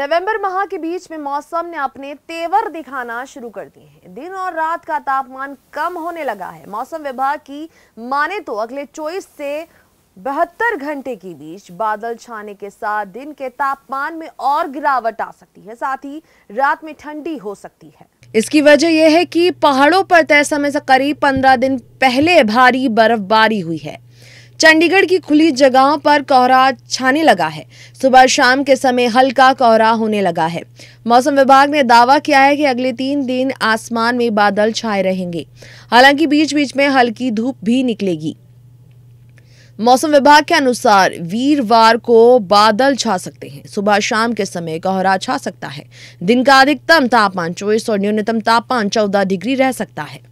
नवंबर माह के बीच में मौसम ने अपने तेवर दिखाना शुरू कर दिए हैं दिन और रात का तापमान कम होने लगा है मौसम विभाग की माने तो अगले 24 से बहत्तर घंटे के बीच बादल छाने के साथ दिन के तापमान में और गिरावट आ सकती है साथ ही रात में ठंडी हो सकती है इसकी वजह यह है कि पहाड़ों पर तय समय से करीब पंद्रह दिन पहले भारी बर्फबारी हुई है चंडीगढ़ की खुली जगहों पर कोहरा छाने लगा है सुबह शाम के समय हल्का कोहरा होने लगा है मौसम विभाग ने दावा किया है कि अगले तीन दिन आसमान में बादल छाए रहेंगे हालांकि बीच बीच में हल्की धूप भी निकलेगी मौसम विभाग के अनुसार वीरवार को बादल छा सकते हैं सुबह शाम के समय कोहरा छा सकता है दिन का अधिकतम तापमान चौबीस और न्यूनतम तापमान चौदह डिग्री रह सकता है